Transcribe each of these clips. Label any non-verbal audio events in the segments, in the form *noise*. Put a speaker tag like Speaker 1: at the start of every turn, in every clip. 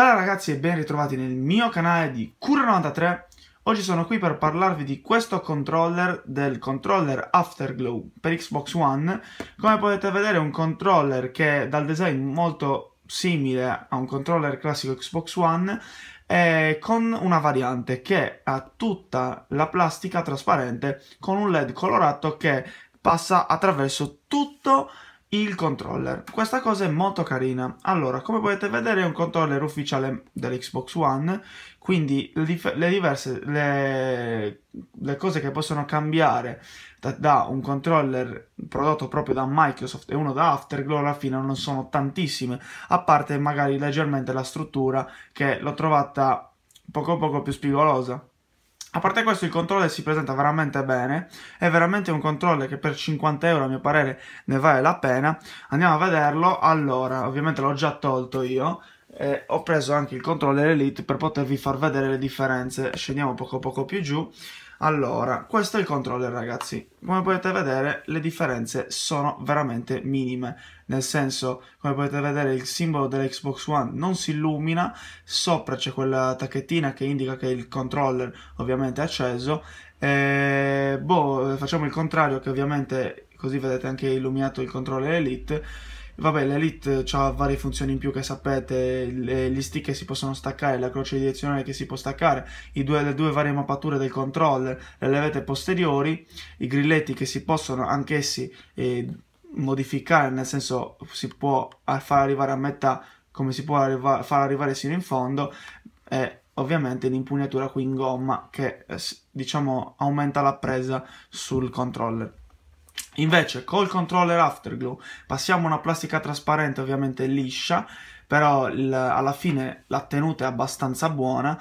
Speaker 1: Bella ragazzi e ben ritrovati nel mio canale di Cura93 Oggi sono qui per parlarvi di questo controller, del controller Afterglow per Xbox One Come potete vedere è un controller che dal design molto simile a un controller classico Xbox One eh, con una variante che ha tutta la plastica trasparente con un led colorato che passa attraverso tutto il il controller. Questa cosa è molto carina. Allora, come potete vedere è un controller ufficiale dell'Xbox One, quindi le, diverse le, le cose che possono cambiare da, da, un controller prodotto proprio da Microsoft e uno da Afterglow alla fine non sono tantissime, a parte magari leggermente la struttura che l'ho trovata poco poco più spigolosa. A parte questo il controller si presenta veramente bene, è veramente un controller che per 50 euro a mio parere ne vale la pena, andiamo a vederlo, allora ovviamente l'ho già tolto io, E ho preso anche il controller Elite per potervi far vedere le differenze, scendiamo poco poco più giù, allora, questo è il controller ragazzi, come potete vedere le differenze sono veramente minime, nel senso come potete vedere il simbolo dell'Xbox One non si illumina, sopra c'è quella tacchettina che indica che il controller ovviamente è acceso, e boh, facciamo il contrario che ovviamente così vedete anche illuminato il controller Elite, Vabbè, l'Elite eh, ha varie funzioni in più che sapete, le, eh, gli stick che si possono staccare, la croce direzionale che si può staccare, due, le due varie mappature del controller, le levette posteriori, i grilletti che si possono anch'essi eh, modificare, nel senso si può far arrivare a metà come si può arriva far arrivare sino in fondo e ovviamente l'impugnatura qui in gomma che eh, diciamo aumenta la presa sul controller. Invece col controller Afterglow passiamo una plastica trasparente ovviamente liscia, però il, alla fine la tenuta è abbastanza buona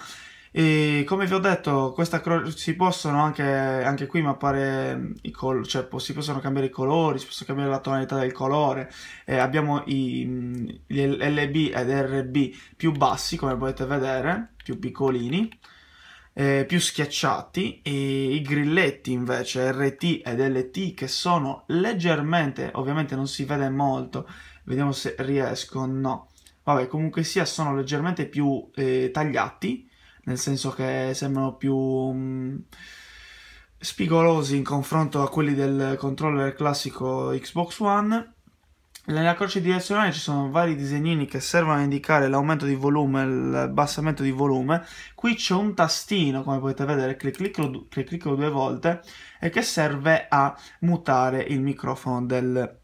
Speaker 1: e come vi ho detto questa si possono anche, anche qui mappare mm, i colori, cioè si possono cambiare i colori, si possono cambiare la tonalità del colore, eh, abbiamo i, mm, gli LB ed RB più bassi come potete vedere, più piccolini eh, più schiacciati e i grilletti invece RT ed LT che sono leggermente, ovviamente non si vede molto, vediamo se riesco, no, vabbè comunque sia sono leggermente più eh, tagliati, nel senso che sembrano più mh, mm, spigolosi in confronto a quelli del controller classico Xbox One nella croce direzionale ci sono vari disegnini che servono a indicare l'aumento di volume, l'abbassamento di volume. Qui c'è un tastino, come potete vedere, che clicco, che clicco due volte e che serve a mutare il microfono del,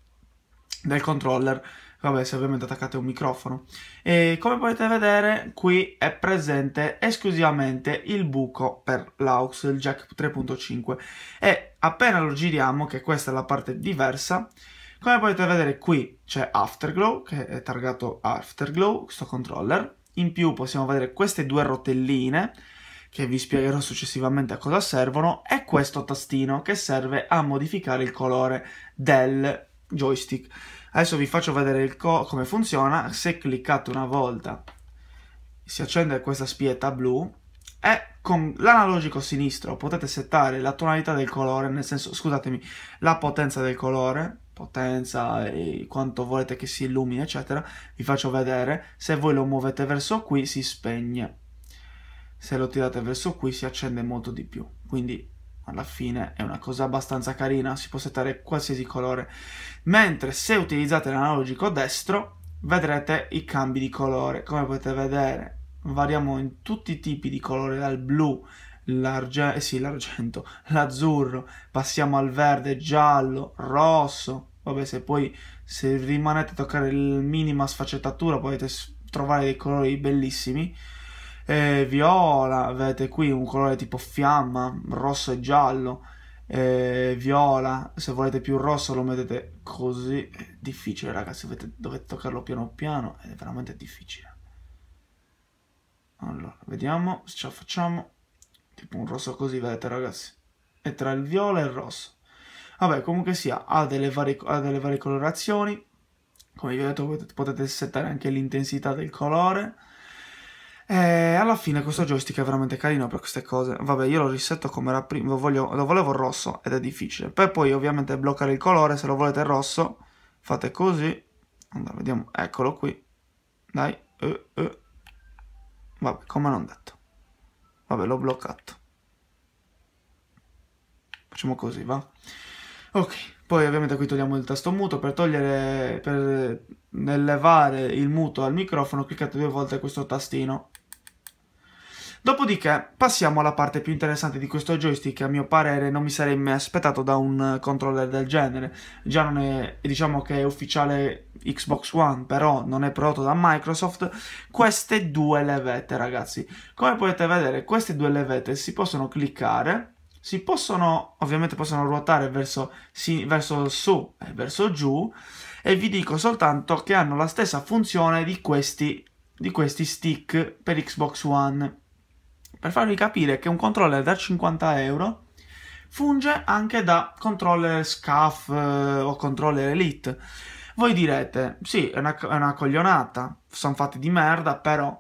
Speaker 1: del controller. Vabbè, se ovviamente attaccate un microfono. E come potete vedere, qui è presente esclusivamente il buco per l'aux, il jack 3.5. E appena lo giriamo, che questa è la parte diversa, come potete vedere qui c'è Afterglow, che è targato Afterglow, questo controller. In più possiamo vedere queste due rotelline, che vi spiegherò successivamente a cosa servono, e questo tastino che serve a modificare il colore del joystick. Adesso vi faccio vedere il co come funziona. Se cliccate una volta si accende questa spietta blu e con l'analogico sinistro potete settare la tonalità del colore, nel senso, scusatemi, la potenza del colore potenza e quanto volete che si illumini eccetera vi faccio vedere se voi lo muovete verso qui si spegne se lo tirate verso qui si accende molto di più quindi alla fine è una cosa abbastanza carina si può settare qualsiasi colore mentre se utilizzate l'analogico destro vedrete i cambi di colore come potete vedere variamo in tutti i tipi di colore dal blu l'arge- eh sì, l'argento, *laughs* l'azzurro, passiamo al verde, giallo, rosso. Vabbè, se poi se rimanete a toccare la minima sfaccettatura potete trovare dei colori bellissimi. Eh, viola, vedete qui un colore tipo fiamma, rosso e giallo. Eh, viola, se volete più rosso lo mettete così. È difficile, ragazzi, dovete, dovete toccarlo piano piano, è veramente difficile. Allora, vediamo se ce la facciamo. Tipo un rosso così, vedete ragazzi? È tra il viola e il rosso. Vabbè, comunque sia, ha delle varie, ha delle varie colorazioni. Come vi ho detto, potete, settare anche l'intensità del colore. E alla fine questo joystick è veramente carino per queste cose. Vabbè, io lo risetto come era prima, lo, voglio, lo volevo rosso ed è difficile. Per poi ovviamente bloccare il colore, se lo volete rosso, fate così. Andiamo, vediamo, eccolo qui. Dai, uh, uh. vabbè, come non detto. Vabbè, l'ho bloccato. Facciamo così, va? Ok, poi ovviamente qui togliamo il tasto muto. Per togliere, per nel levare il muto al microfono, cliccate due volte questo tastino Dopodiché passiamo alla parte più interessante di questo joystick, a mio parere non mi sarei mai aspettato da un controller del genere, già non è, diciamo che è ufficiale Xbox One, però non è prodotto da Microsoft, queste due levette ragazzi, come potete vedere queste due levette si possono cliccare, si possono, ovviamente possono ruotare verso, si, verso su e verso giù, e vi dico soltanto che hanno la stessa funzione di questi, di questi stick per Xbox One, per farvi capire che un controller da 50 euro funge anche da controller SCAF eh, o controller Elite. Voi direte, sì, è una, è una coglionata, sono fatti di merda, però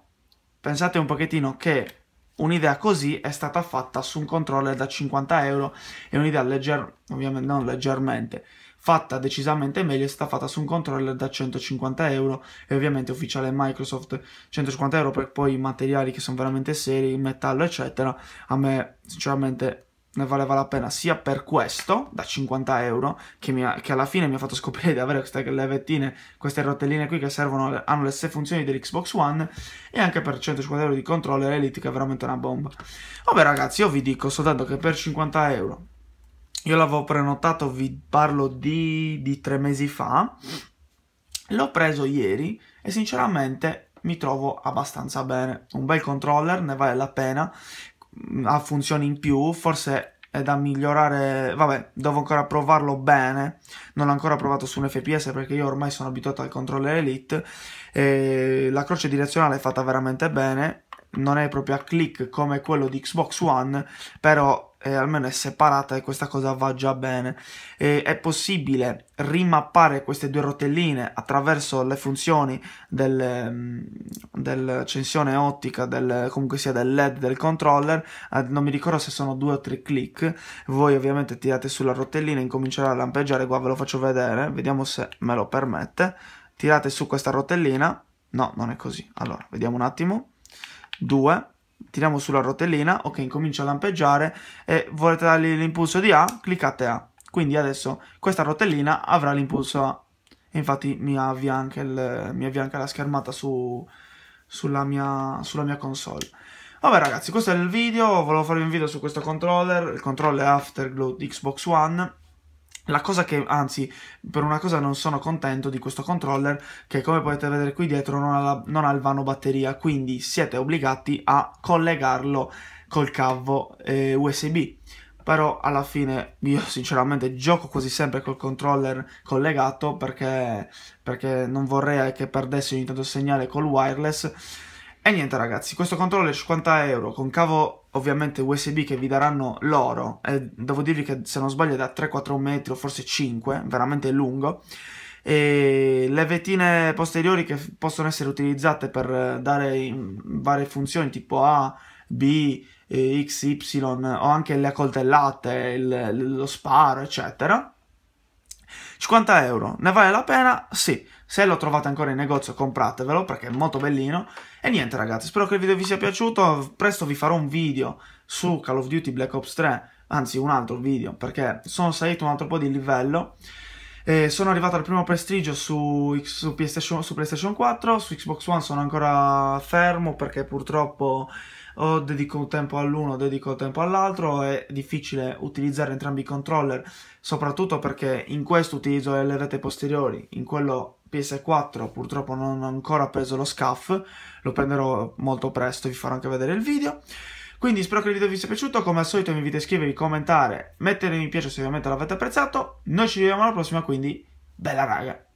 Speaker 1: pensate un pochettino che un'idea così è stata fatta su un controller da 50 euro è un'idea legger, ovviamente non leggermente, fatta decisamente meglio è stata fatta su un controller da 150 euro e ovviamente ufficiale Microsoft 150 euro per poi i materiali che sono veramente seri, il metallo eccetera a me sinceramente ne valeva la pena sia per questo da 50 euro che, ha, che alla fine mi ha fatto scoprire di avere queste levettine queste rotelline qui che servono hanno le stesse funzioni dell'Xbox One e anche per 150 euro di controller Elite che è veramente una bomba vabbè ragazzi io vi dico soltanto che per 50 euro io l'avevo prenotato, vi parlo di, di tre mesi fa. L'ho preso ieri e sinceramente mi trovo abbastanza bene. Un bel controller, ne vale la pena, mm, ha funzioni in più, forse è da migliorare, vabbè, devo ancora provarlo bene, non l'ho ancora provato su un FPS perché io ormai sono abituato al controller Elite, e la croce direzionale è fatta veramente bene, non è proprio a click come quello di Xbox One, però eh, almeno è separata e questa cosa va già bene. Eh, è possibile rimappare queste due rotelline attraverso le funzioni dell'accensione del mm, ottica, del, comunque sia del LED del controller, eh, non mi ricordo se sono due o tre click, voi ovviamente tirate sulla rotellina e incomincerà a lampeggiare, qua ve lo faccio vedere, vediamo se me lo permette, tirate su questa rotellina, no non è così, allora vediamo un attimo, 2, tiriamo sulla rotellina, ok, incomincia a lampeggiare e volete dargli l'impulso di A, cliccate A. Quindi adesso questa rotellina avrà l'impulso A. E infatti mi avvia anche, il, mi avvia anche la schermata su, sulla, mia, sulla mia console. Vabbè ragazzi, questo è il video, volevo farvi un video su questo controller, il controller Afterglow di Xbox One la cosa che, anzi, per una cosa non sono contento di questo controller che come potete vedere qui dietro non ha, la, non ha il vano batteria, quindi siete obbligati a collegarlo col cavo eh, USB. Però alla fine io sinceramente gioco quasi sempre col controller collegato perché, perché non vorrei che perdesse ogni tanto il segnale col wireless e niente ragazzi, questo controller è 50 euro con cavo ovviamente USB che vi daranno loro e devo dirvi che se non sbaglio è da 3-4 metri o forse 5, veramente lungo e le vetine posteriori che possono essere utilizzate per eh, dare varie funzioni tipo A, B, eh, X, Y o anche le accoltellate, il, lo sparo eccetera 50 euro, ne vale la pena? Sì. Se lo trovate ancora in negozio compratevelo perché è molto bellino. E niente ragazzi, spero che il video vi sia piaciuto. Presto vi farò un video su Call of Duty Black Ops 3, anzi un altro video perché sono salito un altro po' di livello. E sono arrivato al primo prestigio su, su, PlayStation, su PlayStation 4, su Xbox One sono ancora fermo perché purtroppo o dedico tempo all'uno, o dedico tempo all'altro, è difficile utilizzare entrambi i controller, soprattutto perché in questo utilizzo le levette posteriori, in quello PS4 purtroppo non ho ancora preso lo SCAF, lo prenderò molto presto, vi farò anche vedere il video. Quindi spero che il video vi sia piaciuto, come al solito vi invito a iscrivervi, commentare, mettere mi piace se ovviamente l'avete apprezzato. Noi ci vediamo alla prossima, quindi bella raga!